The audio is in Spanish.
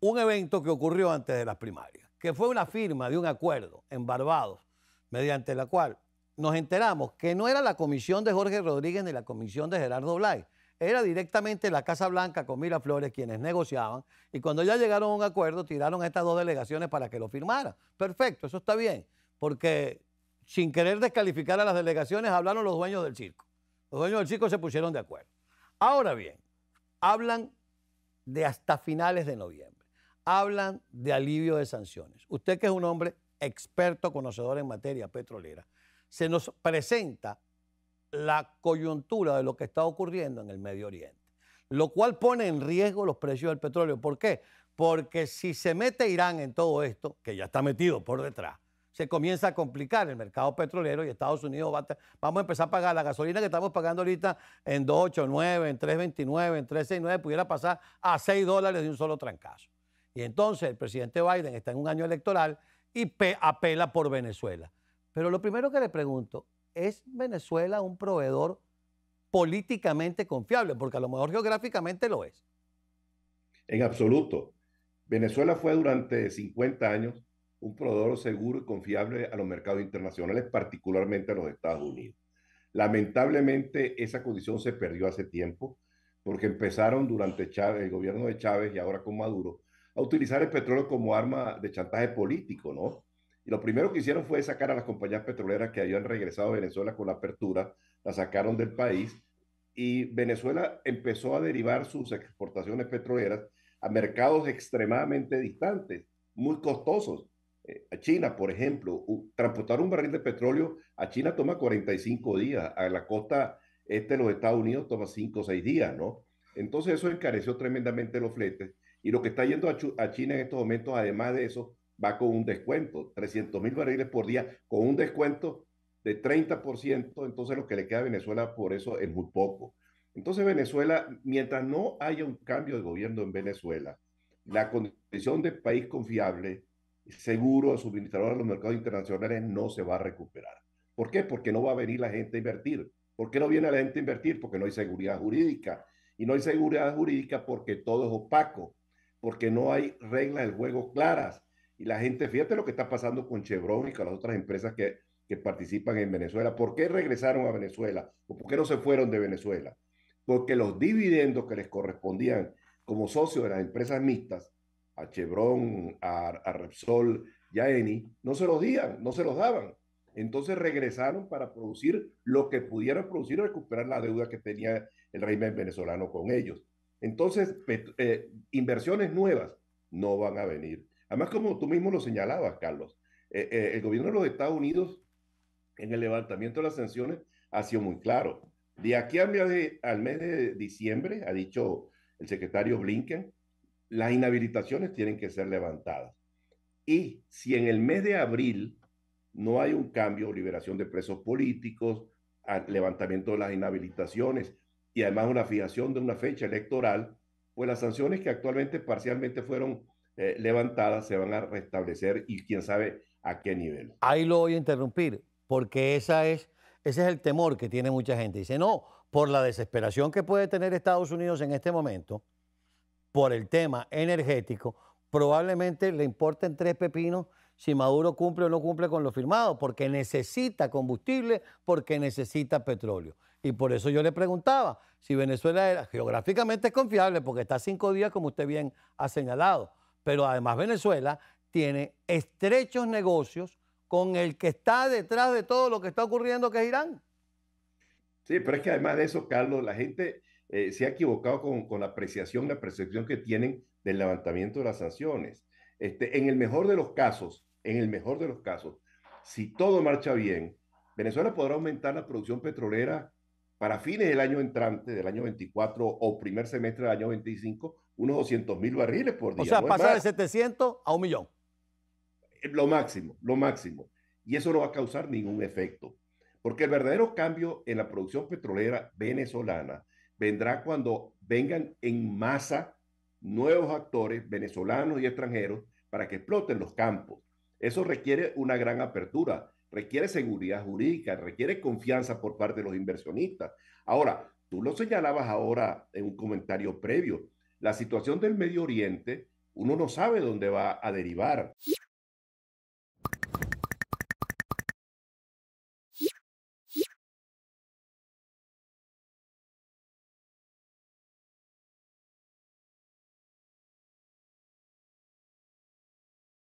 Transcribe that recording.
un evento que ocurrió antes de las primarias, que fue una firma de un acuerdo en Barbados, mediante la cual nos enteramos que no era la comisión de Jorge Rodríguez ni la comisión de Gerardo Blay, era directamente la Casa Blanca con Miraflores quienes negociaban y cuando ya llegaron a un acuerdo tiraron a estas dos delegaciones para que lo firmaran. Perfecto, eso está bien, porque sin querer descalificar a las delegaciones hablaron los dueños del circo. Los dueños del circo se pusieron de acuerdo. Ahora bien, hablan de hasta finales de noviembre hablan de alivio de sanciones. Usted que es un hombre experto, conocedor en materia petrolera, se nos presenta la coyuntura de lo que está ocurriendo en el Medio Oriente, lo cual pone en riesgo los precios del petróleo. ¿Por qué? Porque si se mete Irán en todo esto, que ya está metido por detrás, se comienza a complicar el mercado petrolero y Estados Unidos va a, vamos a empezar a pagar la gasolina que estamos pagando ahorita en 2.89, en 3.29, en 3.69, pudiera pasar a 6 dólares de un solo trancazo. Y entonces el presidente Biden está en un año electoral y apela por Venezuela. Pero lo primero que le pregunto, ¿es Venezuela un proveedor políticamente confiable? Porque a lo mejor geográficamente lo es. En absoluto. Venezuela fue durante 50 años un proveedor seguro y confiable a los mercados internacionales, particularmente a los Estados Unidos. Lamentablemente esa condición se perdió hace tiempo porque empezaron durante el gobierno de Chávez y ahora con Maduro a utilizar el petróleo como arma de chantaje político, ¿no? Y lo primero que hicieron fue sacar a las compañías petroleras que habían regresado a Venezuela con la apertura, la sacaron del país y Venezuela empezó a derivar sus exportaciones petroleras a mercados extremadamente distantes, muy costosos. Eh, a China, por ejemplo, transportar un barril de petróleo a China toma 45 días, a la costa este de los Estados Unidos toma 5 o 6 días, ¿no? Entonces eso encareció tremendamente los fletes y lo que está yendo a, China en estos momentos, además de eso, va con un descuento, 300 mil barriles por día, con un descuento de 30%, entonces lo que le queda a Venezuela por eso es muy poco. Entonces Venezuela, mientras no haya un cambio de gobierno en Venezuela, la condición de país confiable, seguro, suministrador a los mercados internacionales no se va a recuperar. ¿Por qué? Porque no va a venir la gente a invertir. ¿Por qué no viene la gente a invertir? Porque no hay seguridad jurídica. Y no hay seguridad jurídica porque todo es opaco porque no hay reglas del juego claras. Y la gente, fíjate lo que está pasando con Chevron y con las otras empresas que, participan en Venezuela. ¿Por qué regresaron a Venezuela? ¿O por qué no se fueron de Venezuela? Porque los dividendos que les correspondían como socios de las empresas mixtas, a Chevron, a, Repsol y a Eni, no se los dían, no se los daban. Entonces regresaron para producir lo que pudieran producir o recuperar la deuda que tenía el régimen venezolano con ellos. Entonces, eh, inversiones nuevas no van a venir. Además, como tú mismo lo señalabas, Carlos, eh, eh, el gobierno de los Estados Unidos en el levantamiento de las sanciones ha sido muy claro. De aquí al de, al mes de diciembre, ha dicho el secretario Blinken, las inhabilitaciones tienen que ser levantadas. Y si en el mes de abril no hay un cambio, liberación de presos políticos, levantamiento de las inhabilitaciones, y además una fijación de una fecha electoral, pues las sanciones que actualmente parcialmente fueron eh, levantadas se van a restablecer y quién sabe a qué nivel. Ahí lo voy a interrumpir, porque esa es, ese es el temor que tiene mucha gente. Dice, no, por la desesperación que puede tener Estados Unidos en este momento, por el tema energético, probablemente le importen tres pepinos si Maduro cumple o no cumple con lo firmado, porque necesita combustible, porque necesita petróleo. Y por eso yo le preguntaba si Venezuela era geográficamente es confiable, porque está cinco días, como usted bien ha señalado. Pero además Venezuela tiene estrechos negocios con el que está detrás de todo lo que está ocurriendo, que es Irán. Sí, pero es que además de eso, Carlos, la gente eh, se ha equivocado con, la apreciación, la percepción que tienen del levantamiento de las sanciones. Este, en el mejor de los casos, en el mejor de los casos, si todo marcha bien, Venezuela podrá aumentar la producción petrolera para fines del año entrante, del año 24 o primer semestre del año 25, unos 200 mil barriles por día. O sea, pasar de 700 a un millón. Eh, lo máximo, lo máximo. Y eso no va a causar ningún efecto. Porque el verdadero cambio en la producción petrolera venezolana vendrá cuando vengan en masa nuevos actores venezolanos y extranjeros para que exploten los campos. Eso requiere una gran apertura, requiere seguridad jurídica, requiere confianza por parte de los inversionistas. Ahora, tú lo señalabas ahora en un comentario previo, la situación del Medio Oriente, uno no sabe dónde va a derivar.